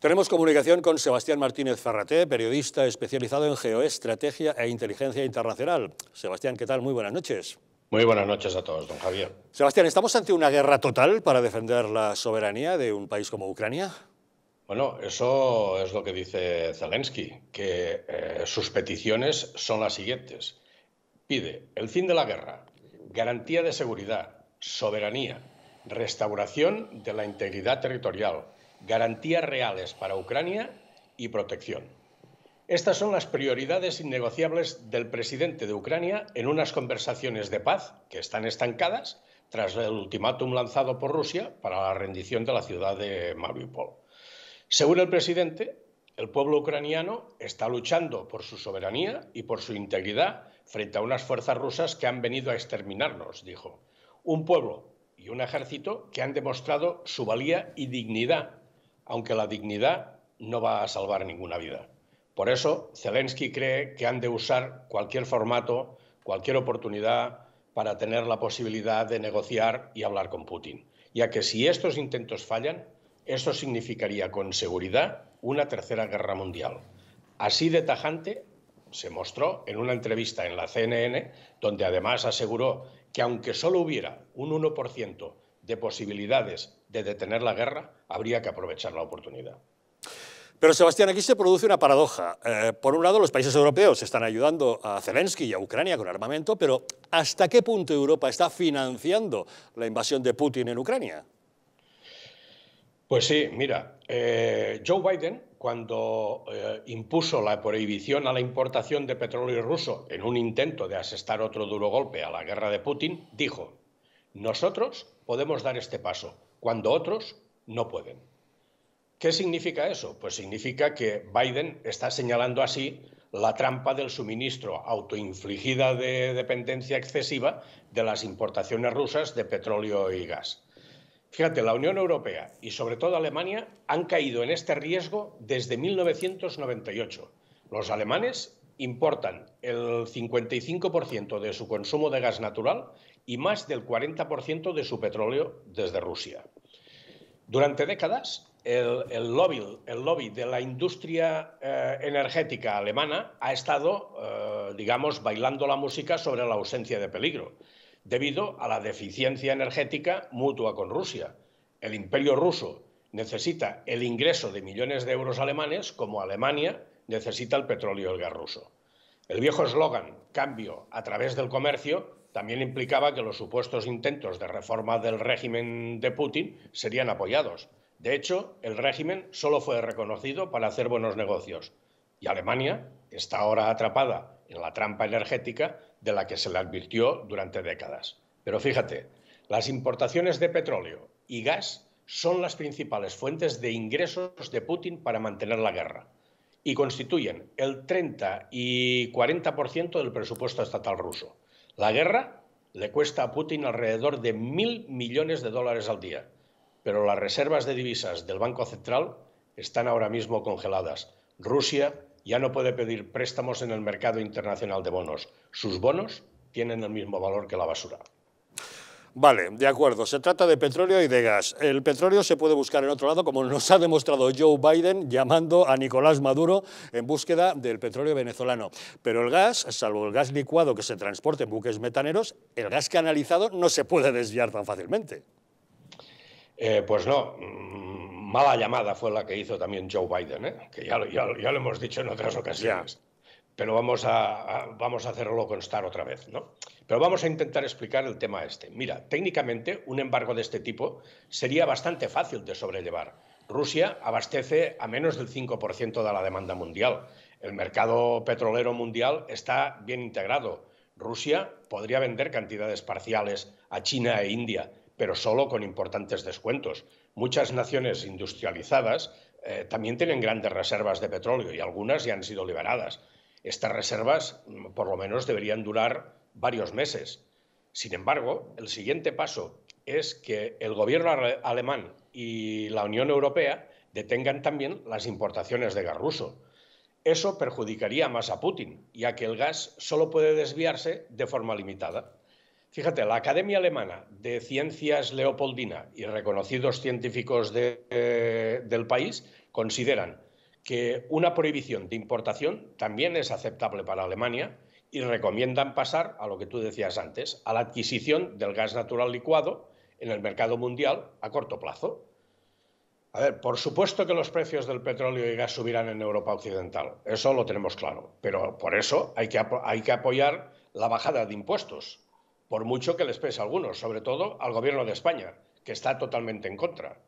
Tenemos comunicación con Sebastián Martínez Ferraté, periodista especializado en geoestrategia e inteligencia internacional. Sebastián, ¿qué tal? Muy buenas noches. Muy buenas noches a todos, don Javier. Sebastián, ¿estamos ante una guerra total para defender la soberanía de un país como Ucrania? Bueno, eso es lo que dice Zelensky, que eh, sus peticiones son las siguientes. Pide el fin de la guerra, garantía de seguridad, soberanía, restauración de la integridad territorial, garantías reales para Ucrania y protección. Estas son las prioridades innegociables del presidente de Ucrania en unas conversaciones de paz que están estancadas tras el ultimátum lanzado por Rusia para la rendición de la ciudad de Mariupol. Según el presidente, el pueblo ucraniano está luchando por su soberanía y por su integridad frente a unas fuerzas rusas que han venido a exterminarnos, dijo. Un pueblo y un ejército que han demostrado su valía y dignidad aunque la dignidad no va a salvar ninguna vida. Por eso, Zelensky cree que han de usar cualquier formato, cualquier oportunidad para tener la posibilidad de negociar y hablar con Putin, ya que si estos intentos fallan, eso significaría con seguridad una tercera guerra mundial. Así de tajante se mostró en una entrevista en la CNN, donde además aseguró que aunque solo hubiera un 1% de posibilidades de detener la guerra, habría que aprovechar la oportunidad. Pero Sebastián, aquí se produce una paradoja. Eh, por un lado, los países europeos están ayudando a Zelensky y a Ucrania con armamento, pero ¿hasta qué punto Europa está financiando la invasión de Putin en Ucrania? Pues sí, mira, eh, Joe Biden, cuando eh, impuso la prohibición a la importación de petróleo ruso en un intento de asestar otro duro golpe a la guerra de Putin, dijo, nosotros podemos dar este paso cuando otros no pueden. ¿Qué significa eso? Pues significa que Biden está señalando así la trampa del suministro autoinfligida de dependencia excesiva de las importaciones rusas de petróleo y gas. Fíjate, la Unión Europea y sobre todo Alemania han caído en este riesgo desde 1998. Los alemanes importan el 55% de su consumo de gas natural y más del 40% de su petróleo desde Rusia. Durante décadas, el, lobby, lobby, de la industria eh, energética alemana ha estado, eh, digamos, bailando la música sobre la ausencia de peligro, debido a la deficiencia energética mutua con Rusia. El imperio ruso necesita el ingreso de millones de euros alemanes como Alemania necesita el petróleo y el gas ruso. El viejo eslogan, cambio a través del comercio, también implicaba que los supuestos intentos de reforma del régimen de Putin serían apoyados. De hecho, el régimen solo fue reconocido para hacer buenos negocios. Y Alemania está ahora atrapada en la trampa energética de la que se le advirtió durante décadas. Pero fíjate, las importaciones de petróleo y gas son las principales fuentes de ingresos de Putin para mantener la guerra y constituyen el 30 y 40% del presupuesto estatal ruso. La guerra le cuesta a Putin alrededor de mil millones de dólares al día, pero las reservas de divisas del Banco Central están ahora mismo congeladas. Rusia ya no puede pedir préstamos en el mercado internacional de bonos. Sus bonos tienen el mismo valor que la basura. Vale, de acuerdo. Se trata de petróleo y de gas. El petróleo se puede buscar en otro lado, como nos ha demostrado Joe Biden llamando a Nicolás Maduro en búsqueda del petróleo venezolano. Pero el gas, salvo el gas licuado que se transporta en buques metaneros, el gas canalizado no se puede desviar tan fácilmente. Eh, pues no, mm, mala llamada fue la que hizo también Joe Biden, ¿eh? que ya, lo hemos dicho en otras ocasiones pero vamos a, hacerlo constar otra vez. ¿no? Pero vamos a intentar explicar el tema este. Mira, técnicamente un embargo de este tipo sería bastante fácil de sobrellevar. Rusia abastece a menos del 5% de la demanda mundial. El mercado petrolero mundial está bien integrado. Rusia podría vender cantidades parciales a China e India, pero solo con importantes descuentos. Muchas naciones industrializadas eh, también tienen grandes reservas de petróleo y algunas ya han sido liberadas. Estas reservas, por lo menos, deberían durar varios meses. Sin embargo, el siguiente paso es que el gobierno alemán y la Unión Europea detengan también las importaciones de gas ruso. Eso perjudicaría más a Putin, ya que el gas solo puede desviarse de forma limitada. Fíjate, la Academia Alemana de Ciencias Leopoldina y reconocidos científicos eh, del país consideran que una prohibición de importación también es aceptable para Alemania y recomiendan pasar a lo que tú decías antes, a la adquisición del gas natural licuado en el mercado mundial a corto plazo. A ver, por supuesto que los precios del petróleo y gas subirán en Europa Occidental, eso lo tenemos claro, pero por eso hay que, hay que apoyar la bajada de impuestos, por mucho que les pese a algunos, sobre todo al gobierno de España, que está totalmente en contra.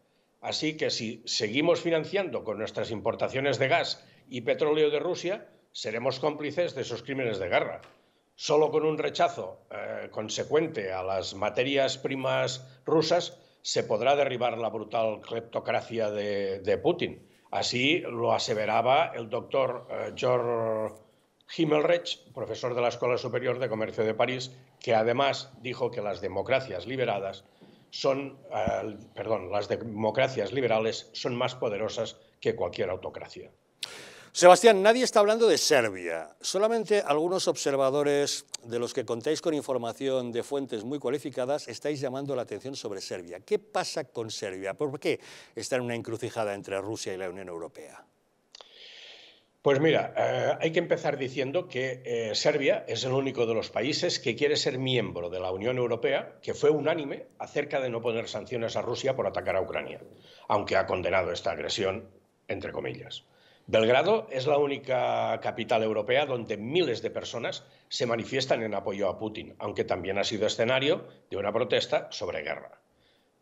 Así que si seguimos financiando con nuestras importaciones de gas y petróleo de Rusia, seremos cómplices de esos crímenes de guerra. Solo con un rechazo eh, consecuente a las materias primas rusas se podrá derribar la brutal cleptocracia de, Putin. Así lo aseveraba el doctor eh, George Himmelreich, profesor de la Escuela Superior de Comercio de París, que además dijo que las democracias liberadas son, eh, perdón, las democracias liberales son más poderosas que cualquier autocracia. Sebastián, nadie está hablando de Serbia. Solamente algunos observadores de los que contáis con información de fuentes muy cualificadas estáis llamando la atención sobre Serbia. ¿Qué pasa con Serbia? ¿Por qué está en una encrucijada entre Rusia y la Unión Europea? Pues mira, eh, hay que empezar diciendo que eh, Serbia es el único de los países que quiere ser miembro de la Unión Europea, que fue unánime acerca de no poner sanciones a Rusia por atacar a Ucrania, aunque ha condenado esta agresión, entre comillas. Belgrado es la única capital europea donde miles de personas se manifiestan en apoyo a Putin, aunque también ha sido escenario de una protesta sobre guerra.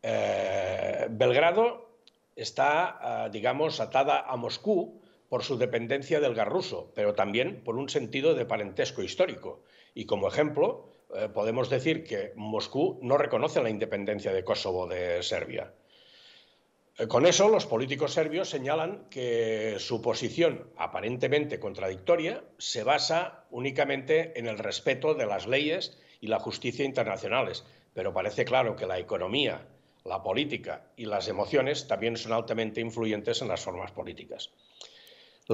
Eh, Belgrado está, ah, digamos, atada a Moscú, por su dependencia del ruso, pero también por un sentido de parentesco histórico. Y como ejemplo, eh, podemos decir que Moscú no reconoce la independencia de Kosovo de Serbia. Eh, con eso, los políticos serbios señalan que su posición aparentemente contradictoria se basa únicamente en el respeto de las leyes y la justicia internacionales, pero parece claro que la economía, la política y las emociones también son altamente influyentes en las formas políticas.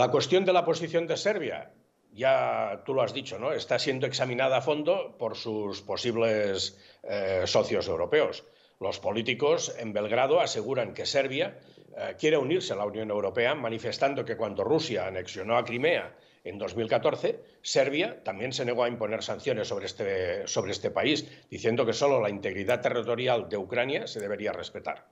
La cuestión de la posición de Serbia, ya tú lo has dicho, ¿no? Está siendo examinada a fondo por sus posibles eh, socios europeos. Los políticos en Belgrado aseguran que Serbia eh, quiere unirse a la Unión Europea, manifestando que cuando Rusia anexionó a Crimea en 2014, Serbia también se negó a imponer sanciones este, sobre este país, diciendo que solo la integridad territorial de Ucrania se debería respetar.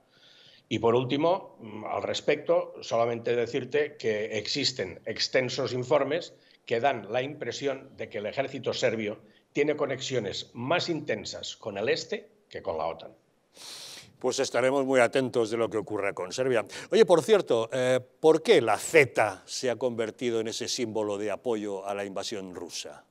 Y por último, mm, al respecto, solamente decirte que existen extensos informes que dan la impresión de que el ejército serbio tiene conexiones más intensas con el este que con la OTAN. Pues estaremos muy atentos de lo que ocurra con Serbia. Oye, por cierto, eh, ¿por qué la Z se ha convertido en ese símbolo de apoyo a la invasión rusa?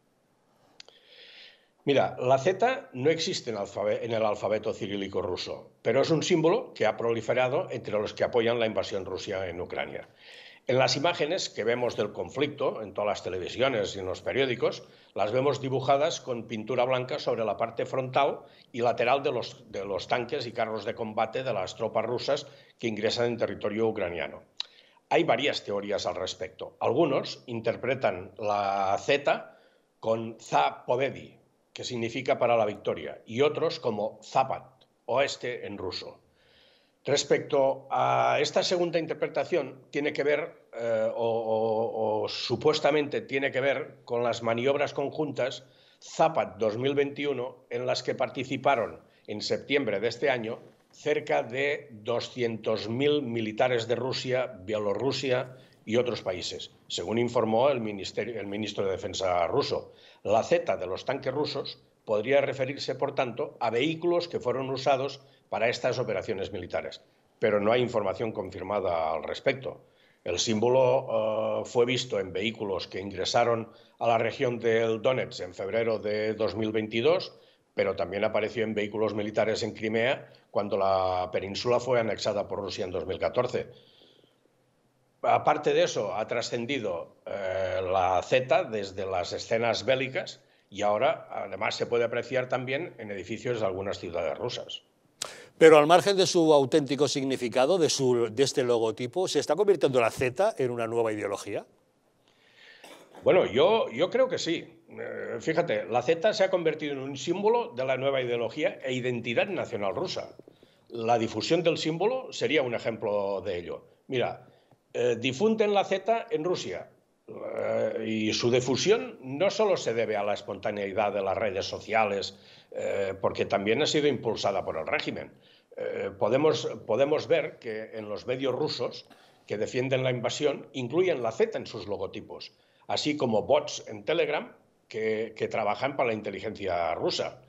Mira, la Z no existe en, el alfabeto cirílico ruso, pero es un símbolo que ha proliferado entre los que apoyan la invasión rusa en Ucrania. En las imágenes que vemos del conflicto, en todas las televisiones y en los periódicos, las vemos dibujadas con pintura blanca sobre la parte frontal y lateral de los, tanques y carros de combate de las tropas rusas que ingresan en territorio ucraniano. Hay varias teorías al respecto. Algunos interpretan la Z con Zapovedi, que significa para la victoria, y otros como Zapat, oeste en ruso. Respecto a esta segunda interpretación, tiene que ver, eh, o, supuestamente tiene que ver, con las maniobras conjuntas Zapat 2021, en las que participaron en septiembre de este año cerca de 200.000 militares de Rusia, Bielorrusia y otros países, según informó el, ministro de Defensa ruso. La Z de los tanques rusos podría referirse, por tanto, a vehículos que fueron usados para estas operaciones militares, pero no hay información confirmada al respecto. El símbolo eh, fue visto en vehículos que ingresaron a la región del Donetsk en febrero de 2022, pero también apareció en vehículos militares en Crimea cuando la península fue anexada por Rusia en 2014 aparte de eso, ha trascendido eh, la Z desde las escenas bélicas y ahora además se puede apreciar también en edificios de algunas ciudades rusas. Pero al margen de su auténtico significado, de, este logotipo, ¿se está convirtiendo la Z en una nueva ideología? Bueno, yo, yo creo que sí. Eh, fíjate, la Z se ha convertido en un símbolo de la nueva ideología e identidad nacional rusa. La difusión del símbolo sería un ejemplo de ello. Mira, eh, difunden la Z en Rusia. Eh, y su difusión no solo se debe a la espontaneidad de las redes sociales, eh, porque también ha sido impulsada por el régimen. podemos, ver que en los medios rusos que defienden la invasión incluyen la Z en sus logotipos, así como bots en Telegram que trabajan para la inteligencia rusa.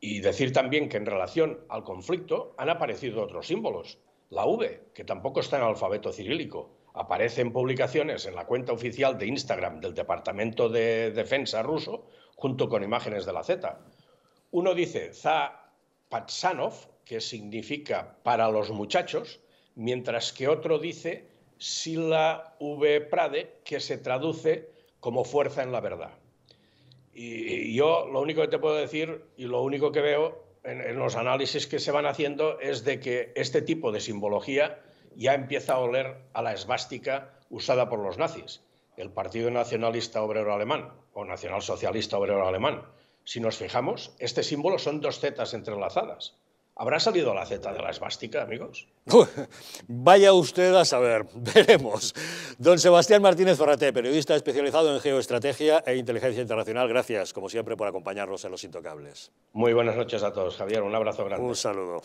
Y decir también que en relación al conflicto han aparecido otros símbolos, la V, que tampoco está en alfabeto cirílico, aparece en publicaciones en la cuenta oficial de Instagram del Departamento de Defensa ruso, junto con imágenes de la Z. Uno dice Za Patsanov, que significa para los muchachos, mientras que otro dice Sila V Prade, que se traduce como fuerza en la verdad. Y yo lo único que te puedo decir y lo único que veo en, los análisis que se van haciendo es de que este tipo de simbología ya empieza a oler a la esvástica usada por los nazis, el Partido Nacionalista Obrero Alemán o Nacional Socialista Obrero Alemán. Si nos fijamos, este símbolo son dos zetas entrelazadas. ¿Habrá salido la Z de la esvástica, amigos? Vaya usted a saber, veremos. Don Sebastián Martínez Zorrate, periodista especializado en geoestrategia e inteligencia internacional, gracias, como siempre, por acompañarnos en Los Intocables. Muy buenas noches a todos, Javier, un abrazo grande. Un saludo.